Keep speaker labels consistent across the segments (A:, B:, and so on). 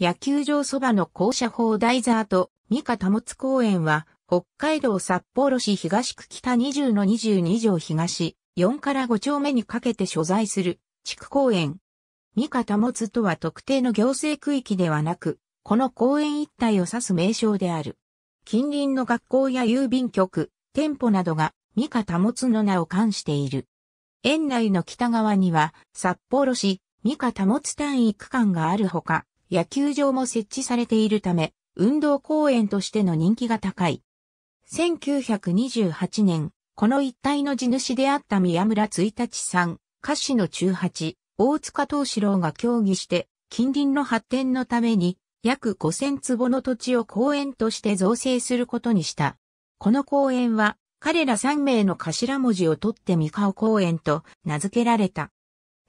A: 野球場そばの校舎砲台座と三日保公園は、北海道札幌市東区北20の22条東4から5丁目にかけて所在する地区公園。三日保とは特定の行政区域ではなく、この公園一帯を指す名称である。近隣の学校や郵便局、店舗などが三日保の名を冠している。園内の北側には札幌市三日保単位区間があるほか、野球場も設置されているため、運動公園としての人気が高い。1928年、この一帯の地主であった宮村一日さん、歌手の中八、大塚東四郎が協議して、近隣の発展のために、約5000坪の土地を公園として造成することにした。この公園は、彼ら3名の頭文字を取って三河公園と名付けられた。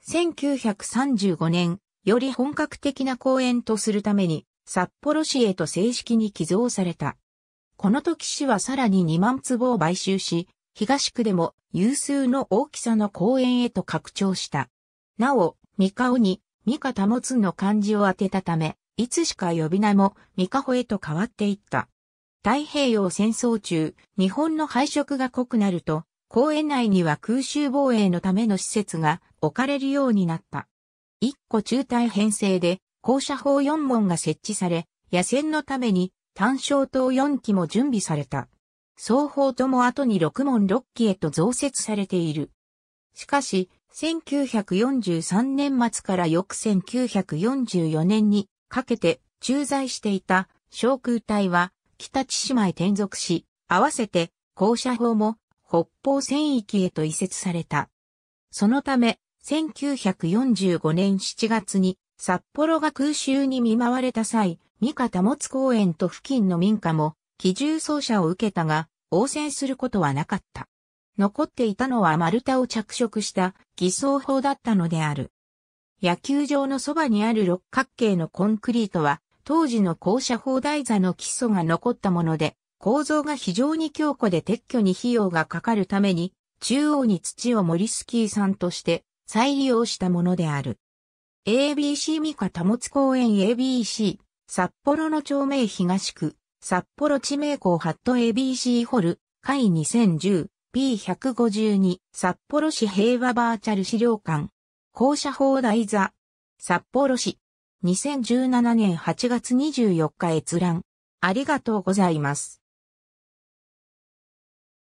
A: 1935年、より本格的な公園とするために、札幌市へと正式に寄贈された。この時市はさらに2万坪を買収し、東区でも有数の大きさの公園へと拡張した。なお、三河に三河保つの漢字を当てたため、いつしか呼び名も三河へと変わっていった。太平洋戦争中、日本の配色が濃くなると、公園内には空襲防衛のための施設が置かれるようになった。1個中隊編成で、校舎砲4門が設置され、野戦のために単焦灯4機も準備された。双方とも後に6門6機へと増設されている。しかし、1943年末から翌1944年にかけて駐在していた昇空隊は北千島へ転属し、合わせて校舎砲も北方戦域へと移設された。そのため、1945年7月に札幌が空襲に見舞われた際、三方保公園と付近の民家も、機銃奏車を受けたが、応戦することはなかった。残っていたのは丸太を着色した偽装法だったのである。野球場のそばにある六角形のコンクリートは、当時の校舎砲台座の基礎が残ったもので、構造が非常に強固で撤去に費用がかかるために、中央に土を森スキーさんとして再利用したものである。ABC 三河保つ公園 ABC、札幌の町名東区、札幌地名港ハット ABC ホル、会 2010P152 札幌市平和バーチャル資料館校舎法台座札幌市2017年8月24日閲覧ありがとうございます。